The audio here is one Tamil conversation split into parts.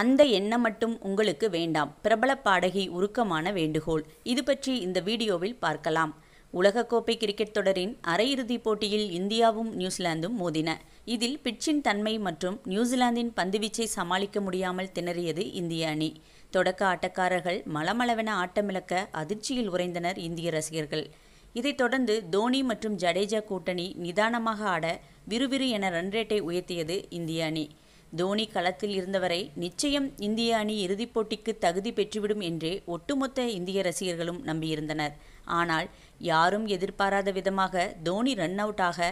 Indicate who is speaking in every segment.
Speaker 1: அந்த எண்ணம் மட்டும் உங்களுக்கு வேண்டாம் பிரபல பாடகி உருக்கமான வேண்டுகோள் இது பற்றி இந்த வீடியோவில் பார்க்கலாம் உலகக்கோப்பை கிரிக்கெட் தொடரின் அரையிறுதிப் போட்டியில் இந்தியாவும் நியூசிலாந்தும் மோதின இதில் பிட்சின் தன்மை மற்றும் நியூசிலாந்தின் பந்துவீச்சை சமாளிக்க முடியாமல் திணறியது இந்திய அணி தொடக்க ஆட்டக்காரர்கள் மலமளவென ஆட்டமிழக்க அதிர்ச்சியில் உறைந்தனர் இந்திய ரசிகர்கள் இதைத் தொடர்ந்து தோனி மற்றும் ஜடேஜா கூட்டணி நிதானமாக ஆட விறுவிறு என ரன் ரேட்டை உயர்த்தியது இந்திய அணி தோனி களத்தில் இருந்தவரை நிச்சயம் இந்திய அணி இறுதிப் போட்டிக்கு தகுதி பெற்றுவிடும் என்றே ஒட்டுமொத்த இந்திய ரசிகர்களும் நம்பியிருந்தனர் ஆனால் யாரும் எதிர்பாராத விதமாக தோனி ரன் அவுட்டாக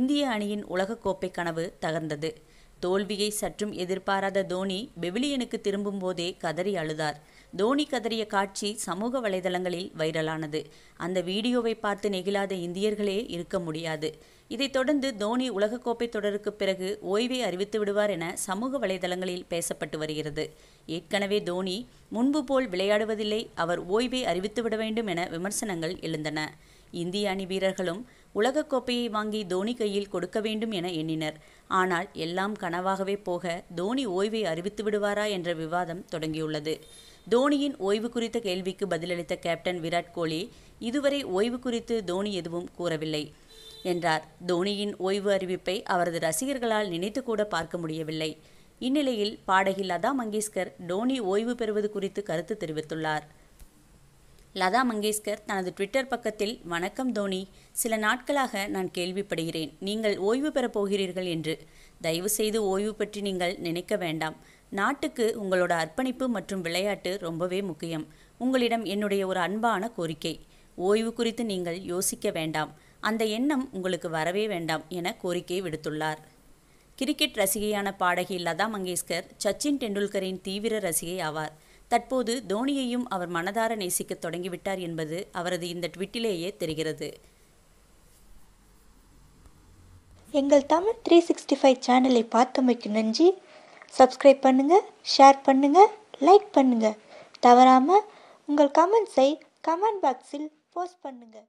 Speaker 1: இந்திய அணியின் உலகக்கோப்பை கனவு தகர்ந்தது தோல்வியை சற்றும் எதிர்பாராத தோனி பெவிலியனுக்கு திரும்பும் போதே கதறி அழுதார் தோனி கதறிய காட்சி சமூக வலைதளங்களில் வைரலானது அந்த வீடியோவை பார்த்து நெகிழாத இந்தியர்களே இருக்க முடியாது இதைத் தொடர்ந்து தோனி உலகக்கோப்பை தொடருக்கு பிறகு ஓய்வை அறிவித்து விடுவார் என சமூக வலைதளங்களில் பேசப்பட்டு வருகிறது ஏற்கனவே தோனி முன்பு போல் விளையாடுவதில்லை அவர் ஓய்வை அறிவித்து விட வேண்டும் என விமர்சனங்கள் எழுந்தன இந்திய அணி வீரர்களும் உலகக்கோப்பையை வாங்கி தோனி கையில் கொடுக்க வேண்டும் என எண்ணினர் ஆனால் எல்லாம் கனவாகவே போக தோனி ஓய்வை அறிவித்து விடுவாரா என்ற விவாதம் தொடங்கியுள்ளது தோனியின் ஓய்வு குறித்த கேள்விக்கு பதிலளித்த கேப்டன் விராட் கோலி இதுவரை ஓய்வு குறித்து தோனி எதுவும் கூறவில்லை என்றார் தோனியின் ஓய்வு அறிவிப்பை அவரது ரசிகர்களால் நினைத்து கூட பார்க்க முடியவில்லை இந்நிலையில் பாடகி லதா மங்கேஷ்கர் தோனி ஓய்வு பெறுவது குறித்து கருத்து தெரிவித்துள்ளார் லதா மங்கேஷ்கர் தனது ட்விட்டர் பக்கத்தில் வணக்கம் தோனி சில நாட்களாக நான் கேள்விப்படுகிறேன் நீங்கள் ஓய்வு பெறப் போகிறீர்கள் என்று தயவு செய்து ஓய்வு பற்றி நீங்கள் நினைக்க வேண்டாம் நாட்டுக்கு உங்களோட அர்ப்பணிப்பு மற்றும் விளையாட்டு ரொம்பவே முக்கியம் உங்களிடம் என்னுடைய ஒரு அன்பான கோரிக்கை ஓய்வு குறித்து நீங்கள் யோசிக்க வேண்டாம் அந்த எண்ணம் உங்களுக்கு வரவே வேண்டாம் என கோரிக்கை விடுத்துள்ளார் கிரிக்கெட் ரசிகையான பாடகி லதா மங்கேஷ்கர் சச்சின் டெண்டுல்கரின் தீவிர ரசிகை ஆவார் தற்போது தோனியையும் அவர் மனதார நேசிக்க தொடங்கிவிட்டார் என்பது அவரது இந்த ட்விட்டிலேயே தெரிகிறது எங்கள் தமிழ் த்ரீ சிக்ஸ்டி ஃபைவ் சேனலை பார்த்தமைக்கு நன்றி சப்ஸ்கிரைப் பண்ணுங்கள் ஷேர் பண்ணுங்கள் லைக் பண்ணுங்கள் தவறாமல் உங்கள் கமெண்ட்ஸை கமெண்ட் பாக்ஸில் போஸ்ட் பண்ணுங்கள்